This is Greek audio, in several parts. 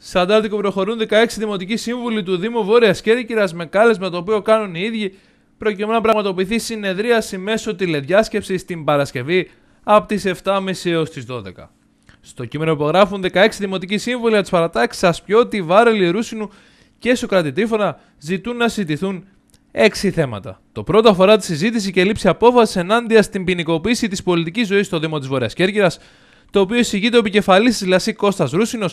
Σαν τάρτικο προχωρούν 16 δημοτικοί σύμβουλοι του Δήμου Βόρειας Κέρκυρα με κάλεσμα το οποίο κάνουν οι ίδιοι προκειμένου να πραγματοποιηθεί συνεδρίαση μέσω τηλεδιάσκεψης την Παρασκευή από τις 7.30 έως τις 12. Στο κείμενο υπογράφουν 16 δημοτικοί σύμβουλοι από τις παρατάξεις Ασπιώτη, Βάρελ, Ρούσινου και Σοκρατητήφωνα ζητούν να συζητηθούν 6 θέματα. Το πρώτο αφορά τη συζήτηση και λήψη απόφασης ενάντια στην ποινικοποίηση της πολιτικής ζωής στο Δήμο της Βόρειας Κέρκυρας, το οποίο εισηγείται ο επικεφαλής της Λασί Κώστας Ρούσινος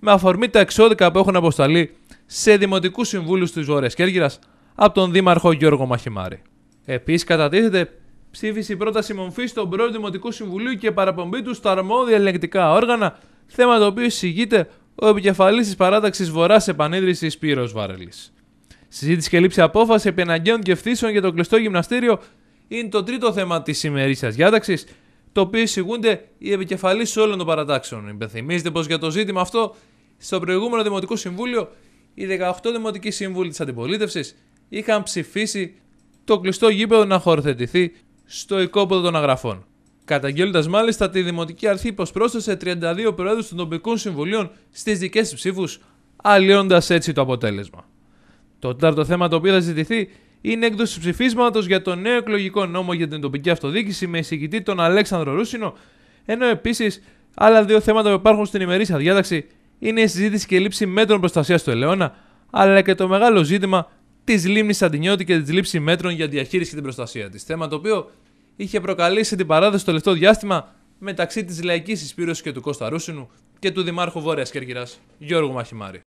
με αφορμή τα εξώδικα που έχουν αποσταλεί σε δημοτικούς συμβούλους της Βόρειας Κέρκυρας από τον Δήμαρχο Γιώργο Μαχημάρη. Επίσης, κατατίθεται ψήφιση πρόταση μομφή στον πρόεδρο Δημοτικού Συμβουλίου και παραπομπή του στα αρμόδια ελεγκτικά όργανα, θέμα το οποίο εισηγείται ο επικεφαλής της παράταξης Βορράς Επανίδρυσης Πύρο Βάρελη. Συζήτηση και λήψη απόφασης επί αναγκαίων και για το κλειστό γυμναστήριο είναι το τρίτο θέμα της ημερήσια διάταξης, το οποίο εισηγούνται οι επικεφαλείς όλων των παρατάξεων. Υπενθυμίζεται πως για το ζήτημα αυτό, στο προηγούμενο Δημοτικό Συμβούλιο, οι 18 Δημοτικοί Σύμβουλοι της Αντιπολίτευσης είχαν ψηφίσει το κλειστό γήπεδο να χωροθετηθεί στο οικόποδο των Αγραφών. Καταγγέλλοντας μάλιστα τη Δημοτική Αρχή πως πρόσθεσε 32 Προέδρους των Τοπικών Συμβουλίων στις δικές ψήφους, αλλοιώντας έτσι το αποτέλεσμα. Το τέταρτο θέμα το οποίο θα ζητηθεί είναι έκδοση ψηφίσματος για το νέο εκλογικό νόμο για την τοπική αυτοδιοίκηση με εισηγητή τον Αλέξανδρο Ρούσινο, ενώ επίσης άλλα δύο θέματα που υπάρχουν στην ημερήσια διάταξη είναι η συζήτηση και λήψη μέτρων προστασίας του Ελαιώνα, αλλά και το μεγάλο ζήτημα της λίμνης Αντινιώτη και της λήψης μέτρων για διαχείριση και την προστασία της. Θέμα το οποίο είχε προκαλέσει την παράδοση το τελευταίο διάστημα μεταξύ της Λαϊκής Εισπήρωση και του Κώστα Ρούσινου και του Δημάρχου Βόρειας Κέρκυρας Γιώργου Μαχημάρη.